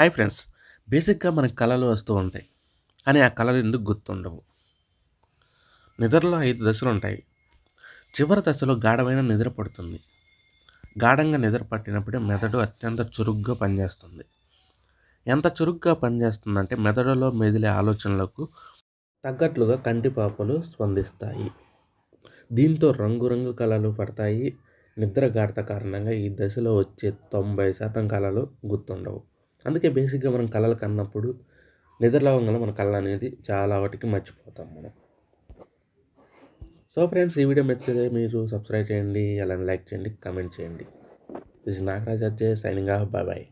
hi friends బేసిక్గా మనకు కళలు వస్తూ ఉంటాయి కానీ ఆ కళలు ఎందుకు గుర్తుండవు నిద్రలో ఐదు దశలు ఉంటాయి చివరి దశలో గాఢమైన నిద్ర పడుతుంది గాఢంగా నిద్ర పట్టినప్పుడే మెదడు అత్యంత చురుగ్గా పనిచేస్తుంది ఎంత చురుగ్గా పనిచేస్తుందంటే మెదడులో మెదిలే ఆలోచనలకు తగ్గట్లుగా కంటిపాపలు స్పందిస్తాయి దీంతో రంగురంగు కళలు పడతాయి నిద్ర గాఢత కారణంగా ఈ దశలో వచ్చే తొంభై శాతం కళలు గుర్తుండవు అందుకే బేసిక్గా మనం కళలు కన్నప్పుడు నిద్రలవంగా మన కళ అనేది చాలా వాటికి మర్చిపోతాం మనం సో ఫ్రెండ్స్ ఈ వీడియో మెచ్చితే మీరు సబ్స్క్రైబ్ చేయండి అలానే లైక్ చేయండి కమెంట్ చేయండి this Nagaraj Ajay signing off bye bye